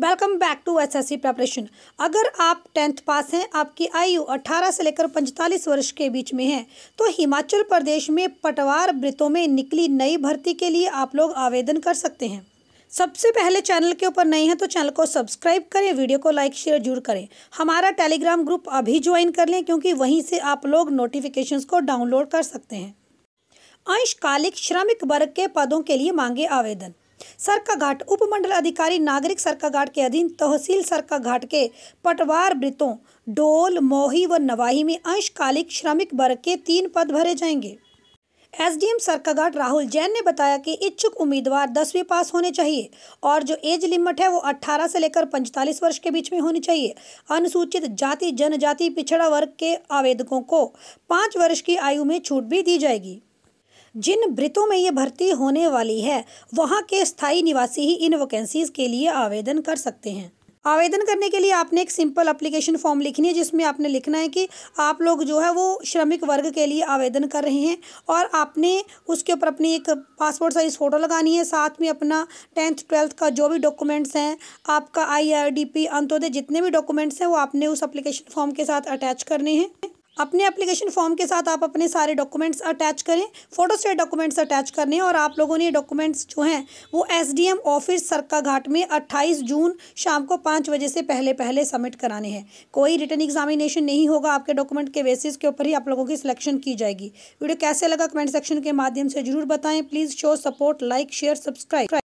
welcome back to SSC preparation अगर आप tenth pass हैं आपकी आयु 18 से लेकर 45 वर्ष के बीच में है तो हिमाचल प्रदेश में पटवार वृत्तों में निकली नई भर्ती के लिए आप लोग आवेदन कर सकते हैं सबसे पहले चैनल के ऊपर नए हैं तो चैनल को सब्सक्राइब करें वीडियो को लाइक शेयर जरूर करें हमारा टेलीग्राम ग्रुप अभी ज्वाइन कर लें क्योंकि वहीं से आप लोग नोटिफिकेशन को डाउनलोड कर सकते हैं अंशकालिक श्रमिक वर्ग के पदों के लिए मांगे आवेदन सरकाघाट उपमंडल अधिकारी नागरिक सरकाघाट के अधीन तहसील सरकाघाट के पटवार वृतों डोल मोही व नवाही में अंशकालिक श्रमिक वर्ग के तीन पद भरे जाएंगे एसडीएम सरकाघाट राहुल जैन ने बताया कि इच्छुक उम्मीदवार दसवीं पास होने चाहिए और जो एज लिमिट है वो 18 से लेकर 45 वर्ष के बीच में होनी चाहिए अनुसूचित जाति जनजाति पिछड़ा वर्ग के आवेदकों को पाँच वर्ष की आयु में छूट भी दी जाएगी जिन ब्रितों में ये भर्ती होने वाली है वहाँ के स्थायी निवासी ही इन वैकेंसीज़ के लिए आवेदन कर सकते हैं आवेदन करने के लिए आपने एक सिंपल एप्लीकेशन फॉर्म लिखनी है जिसमें आपने लिखना है कि आप लोग जो है वो श्रमिक वर्ग के लिए आवेदन कर रहे हैं और आपने उसके ऊपर अपनी एक पासपोर्ट साइज़ फ़ोटो लगानी है साथ में अपना टेंथ ट्वेल्थ का जो भी डॉक्यूमेंट्स हैं आपका पी अंतोदय जितने भी डॉक्यूमेंट्स हैं वो आपने उस एप्लीकेशन फॉर्म के साथ अटैच करने हैं अपने एप्लीकेशन फॉर्म के साथ आप अपने सारे डॉक्यूमेंट्स अटैच करें फोटोस्टेट डॉक्यूमेंट्स अटैच करने और आप लोगों ने ये डॉक्यूमेंट्स जो हैं वो एसडीएम ऑफिस सरका घाट में अट्ठाईस जून शाम को पाँच बजे से पहले पहले सबमिट कराने हैं कोई रिटर्न एग्जामिनेशन नहीं होगा आपके डॉक्यूमेंट के बेसिस के ऊपर ही आप लोगों की सिलेक्शन की जाएगी वीडियो कैसे लगा कमेंट सेक्शन के माध्यम से जरूर बताएं please show support like share subscribe